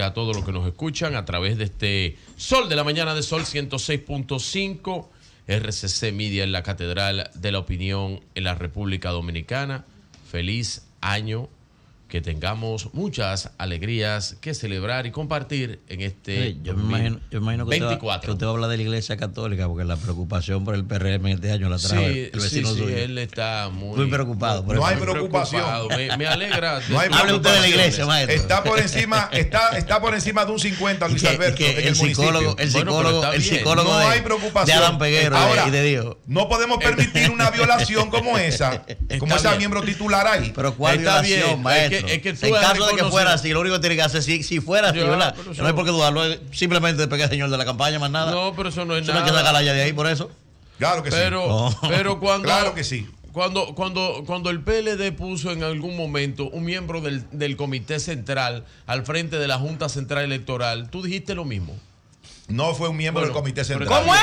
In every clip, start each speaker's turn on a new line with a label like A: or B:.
A: a todos los que nos escuchan a través de este Sol de la Mañana de Sol 106.5, RCC Media en la Catedral de la Opinión en la República Dominicana. Feliz año que tengamos muchas alegrías que celebrar y compartir en este 24. yo, me imagino, yo me que, Usted va, de la Iglesia Católica porque la preocupación por el PRM este año la trae sí, el, vecino sí, él está muy, preocupado. No, hay preocupación. Me, alegra. no hay Hable usted de la Iglesia, maestro. Está por encima, está, está por encima de un 50, Luis Alberto. el, psicólogo, el psicólogo, el psicólogo no de, hay preocupación. Adán Peguero No podemos permitir una violación como esa, como esa miembro titular ahí. Pero ¿cuál está violación, maestro? es que en caso de que fuera así, lo único que tiene que hacer, si, si fuera así, No hay por qué dudarlo, eh, simplemente pequeño señor de la campaña, más nada. No, pero eso no es nada. No que sacar de ahí por eso. Claro que sí. Pero cuando. Claro que sí. Cuando, cuando, cuando el PLD puso en algún momento un miembro del, del Comité Central al frente de la Junta Central Electoral, tú dijiste lo mismo. No fue un miembro del Comité Central. ¿Cómo es?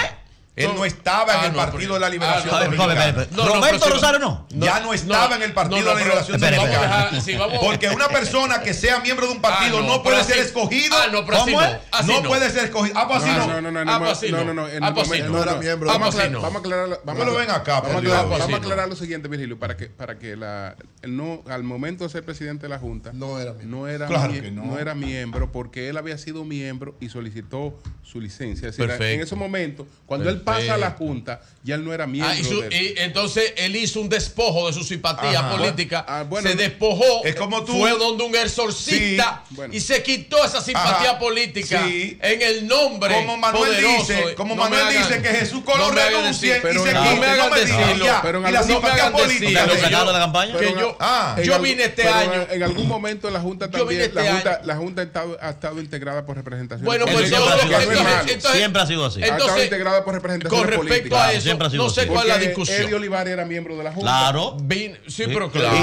A: Él no estaba en ah, el partido de la liberación. Ah, dominicana Roberto Rosario no. Ya no estaba en el partido de la liberación dominicana. Porque una persona que sea miembro de un partido no, puede ser escogido. ¿Cómo es? No puede ser escogido. no, pues así no. No, no, no. No era miembro. Ah, pues vamos a aclarar. Vamos ven acá. Vamos a aclarar lo siguiente, Virgilio, para que para que la no al momento de ser presidente de la Junta no era no era miembro porque él había sido miembro y solicitó su licencia. En ese momento cuando él pasa a la eh. Junta, y él no era miembro. Ah, y, entonces él hizo un despojo de su simpatía política. Ah, se despojó. Fue donde un exorcista y se quitó esa simpatía política en el nombre. Como Manuel dice, como Manuel dice que Jesús Colón y se quita. la simpatía política. Ah. Yo, la campaña? yo, vine este año. En algún momento la Junta también. Este la Junta ha estado integrada por representación. Bueno, pues siempre ha sido así. Ha estado integrada por representación con respecto a eso, no sé cuál es la discusión. Eddie era miembro de la Junta. Claro. sí, pero claro.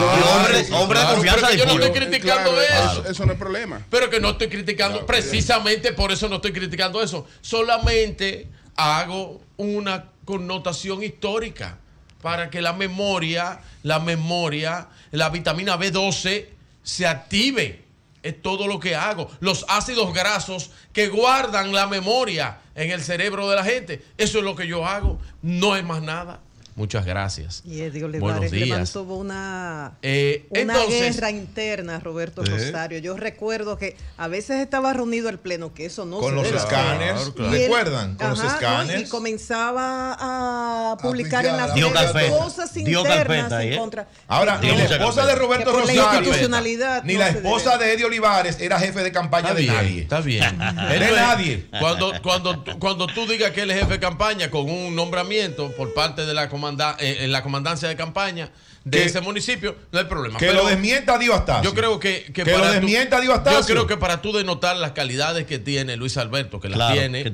A: hombre, de confianza Yo no estoy criticando eso. Eso no es problema. Pero que no estoy criticando, precisamente por eso no estoy criticando eso. Solamente hago una connotación histórica para que la memoria, la memoria, la vitamina B12 se active es todo lo que hago. Los ácidos grasos que guardan la memoria en el cerebro de la gente, eso es lo que yo hago, no es más nada. Muchas gracias. Y le Buenos días. Tuvo una, eh, una guerra interna, Roberto Rosario. Yo recuerdo que a veces estaba reunido el pleno, que eso no con se los escáneres. ¿Recuerdan? con los escáneres. Y comenzaba a publicar en las dio cosas internas en ¿eh? contra. Ahora, ni la esposa de Roberto Rosario, ni la esposa de Eddie Olivares era jefe de campaña de nadie. Está bien. de nadie. Cuando, cuando, cuando tú digas que él es jefe de campaña con un nombramiento por parte de la comandante eh, en la comandancia de campaña de ese municipio, no hay problema. Que lo desmienta Dios hasta. Yo creo que, para creo que para tú denotar las calidades que tiene Luis Alberto, que las eh, tiene,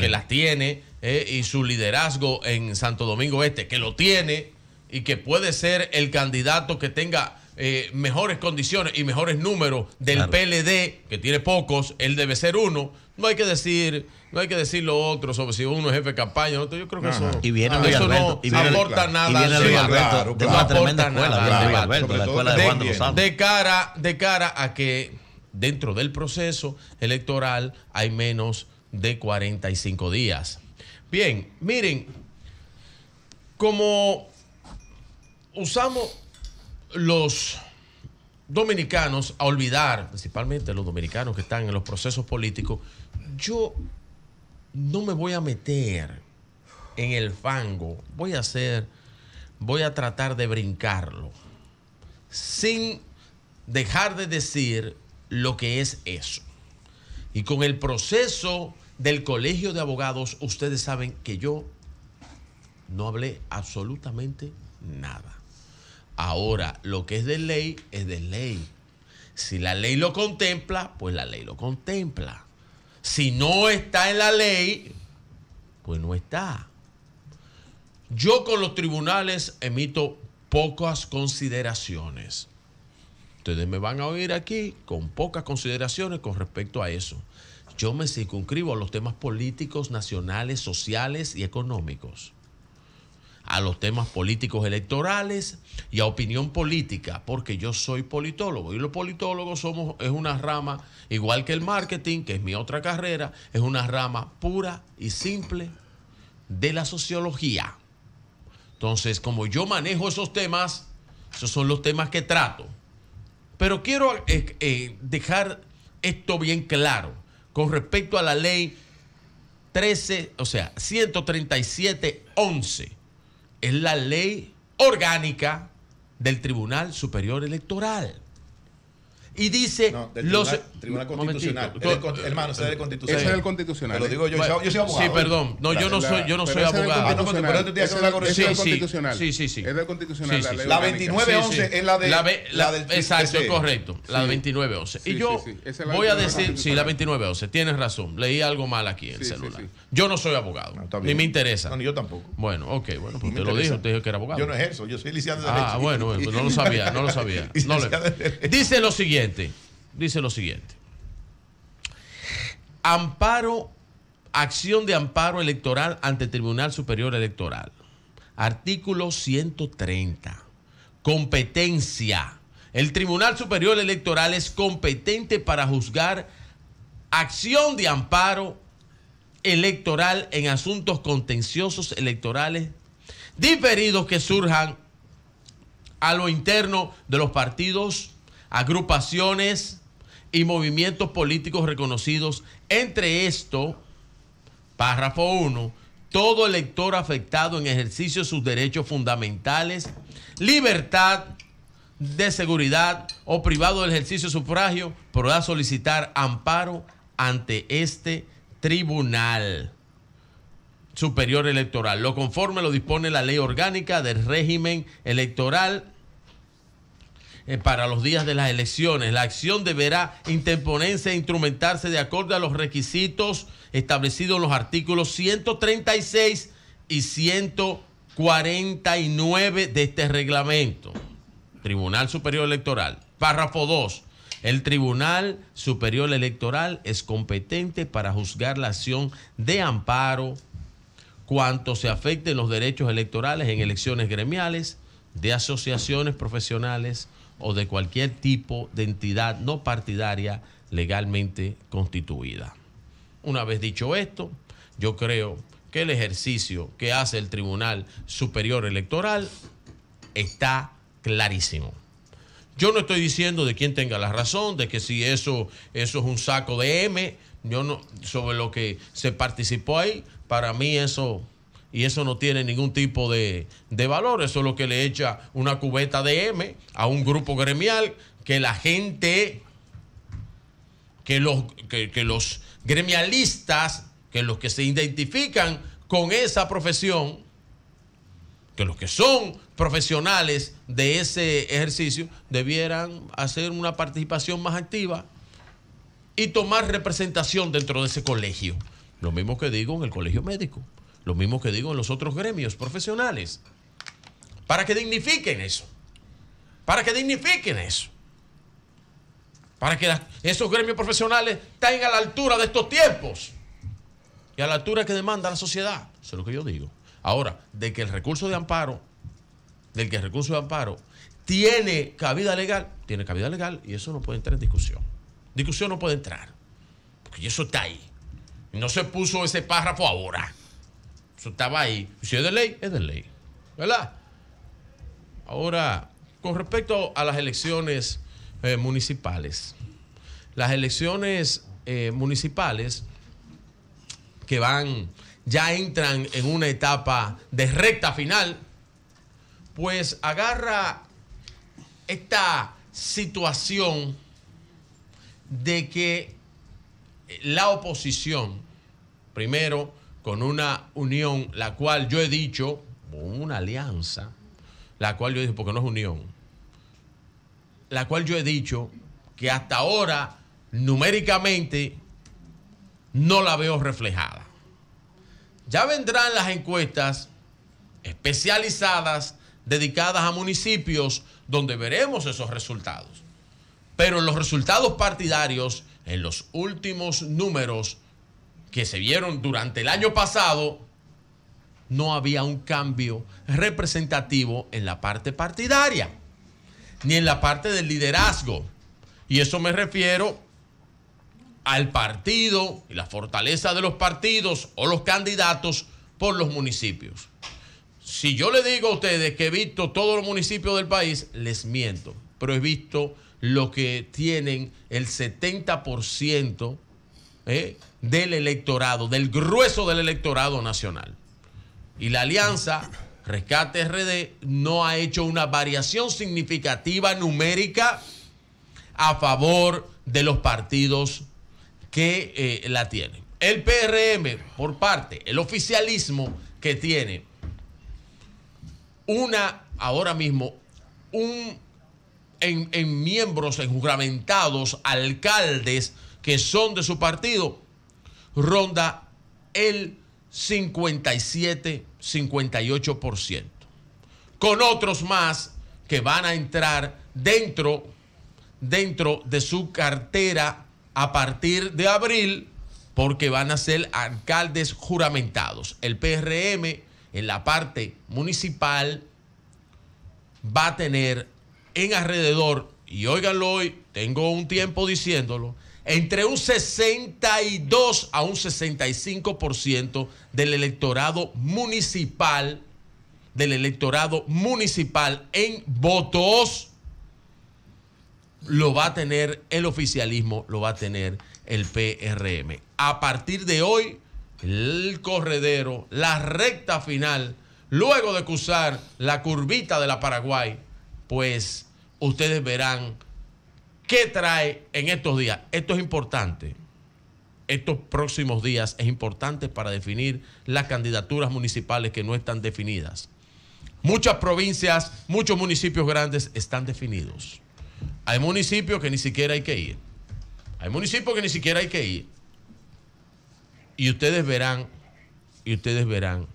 A: que, las tiene, eh, y su liderazgo en Santo Domingo Este, que lo tiene y que puede ser el candidato que tenga mejores condiciones y mejores números del PLD, que tiene pocos, él debe ser uno. No hay que decir no hay que decir lo otro sobre si uno es jefe de campaña. No, yo creo que eso, no aporta nada. Y viene Alberto, de una tremenda escuela, cara, de cara a que dentro del proceso electoral hay menos de 45 días. Bien, miren, como usamos los dominicanos a olvidar, principalmente los dominicanos que están en los procesos políticos, yo no me voy a meter en el fango, voy a hacer, voy a tratar de brincarlo, sin dejar de decir lo que es eso. Y con el proceso del Colegio de Abogados, ustedes saben que yo no hablé absolutamente nada. Ahora, lo que es de ley es de ley. Si la ley lo contempla, pues la ley lo contempla. Si no está en la ley, pues no está. Yo con los tribunales emito pocas consideraciones. Ustedes me van a oír aquí con pocas consideraciones con respecto a eso. Yo me circunscribo a los temas políticos, nacionales, sociales y económicos a los temas políticos electorales y a opinión política, porque yo soy politólogo y los politólogos somos es una rama igual que el marketing, que es mi otra carrera, es una rama pura y simple de la sociología. Entonces, como yo manejo esos temas, esos son los temas que trato. Pero quiero eh, eh, dejar esto bien claro con respecto a la ley 13, o sea, 137.11 es la ley orgánica del Tribunal Superior Electoral y dice los tribunal, constitucional hermano ese es el constitucional ese es el constitucional te lo digo yo, yo soy abogado sí perdón no yo no soy yo no soy abogado ah, corrección constitucional sí sí sí es del constitucional la, 2911 es la de la, del exacto correcto la 2911 y yo voy a decir sí la 2911 tienes razón leí algo mal aquí en el celular yo no soy abogado ni me interesa ni yo tampoco bueno ok bueno pues te lo dije te dije que era abogado yo no ejerzo yo soy licenciado de ah, derecho ah bueno pues no lo sabía no lo sabía dice lo siguiente dice lo siguiente. Amparo, acción de amparo electoral ante Tribunal Superior Electoral. Artículo 130. Competencia. El Tribunal Superior Electoral es competente para juzgar acción de amparo electoral en asuntos contenciosos electorales diferidos que surjan a lo interno de los partidos agrupaciones y movimientos políticos reconocidos. Entre esto, párrafo 1, todo elector afectado en ejercicio de sus derechos fundamentales, libertad de seguridad o privado del ejercicio de sufragio, podrá solicitar amparo ante este tribunal superior electoral. Lo conforme lo dispone la ley orgánica del régimen electoral eh, para los días de las elecciones. La acción deberá interponerse e instrumentarse de acuerdo a los requisitos establecidos en los artículos 136 y 149 de este reglamento. Tribunal Superior Electoral. Párrafo 2. El Tribunal Superior Electoral es competente para juzgar la acción de amparo cuanto se afecten los derechos electorales en elecciones gremiales, de asociaciones profesionales, o de cualquier tipo de entidad no partidaria legalmente constituida. Una vez dicho esto, yo creo que el ejercicio que hace el Tribunal Superior Electoral está clarísimo. Yo no estoy diciendo de quién tenga la razón, de que si eso, eso es un saco de M, yo no, sobre lo que se participó ahí, para mí eso y eso no tiene ningún tipo de, valor. Eso es lo que le echa una cubeta de M a un grupo gremial que la gente, que los, que los gremialistas, que los que se identifican con esa profesión, que los que son profesionales de ese ejercicio debieran hacer una participación más activa y tomar representación dentro de ese colegio. Lo mismo que digo en el colegio médico. Lo mismo que digo en los otros gremios profesionales. Para que dignifiquen eso. Para que dignifiquen eso. Para que esos gremios profesionales estén a la altura de estos tiempos. Y a la altura que demanda la sociedad. Eso es lo que yo digo. Ahora, de que el recurso de amparo, del que el recurso de amparo tiene cabida legal, tiene cabida legal y eso no puede entrar en discusión. Discusión no puede entrar. Porque eso está ahí. No se puso ese párrafo ahora. Eso estaba ahí. Si es de ley, es de ley. ¿Verdad? Ahora, con respecto a las elecciones eh, municipales, las elecciones eh, municipales que van, ya entran en una etapa de recta final, pues agarra esta situación de que la oposición, primero, con una unión, la cual yo he dicho, una alianza, la cual yo he dicho, porque no es unión, la cual yo he dicho que hasta ahora numéricamente no la veo reflejada. Ya vendrán las encuestas especializadas dedicadas a municipios donde veremos esos resultados. Pero los resultados partidarios en los últimos números que se vieron durante el año pasado, no había un cambio representativo en la parte partidaria, ni en la parte del liderazgo. Y eso me refiero al partido y la fortaleza de los partidos o los candidatos por los municipios. Si yo le digo a ustedes que he visto todos los municipios del país, les miento, pero he visto lo que tienen el 70% eh, del electorado, del grueso del electorado nacional. Y la alianza Rescate RD no ha hecho una variación significativa numérica a favor de los partidos que eh, la tienen. El PRM, por parte, el oficialismo que tiene una, ahora mismo, un en, en miembros alcaldes, que son de su partido ronda el 57-58%, con otros más que van a entrar dentro, dentro de su cartera a partir de abril, porque van a ser alcaldes juramentados. El PRM en la parte municipal va a tener en alrededor y óiganlo hoy, tengo un tiempo diciéndolo, entre un 62 a un 65% del electorado municipal, del electorado municipal en votos, lo va a tener el oficialismo, lo va a tener el PRM. A partir de hoy, el corredero, la recta final, luego de cruzar la curvita de la Paraguay, pues ustedes verán qué trae en estos días. Esto es importante. Estos próximos días es importante para definir las candidaturas municipales que no están definidas. Muchas provincias, muchos municipios grandes están definidos. Hay municipios que ni siquiera hay que ir. Hay municipios que ni siquiera hay que ir. Y ustedes verán, y ustedes verán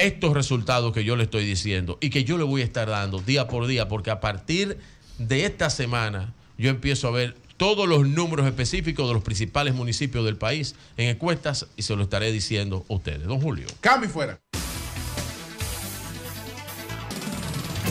A: estos resultados que yo le estoy diciendo y que yo le voy a estar dando día por día, porque a partir de esta semana yo empiezo a ver todos los números específicos de los principales municipios del país en encuestas y se lo estaré diciendo a ustedes. Don Julio. Cambio fuera.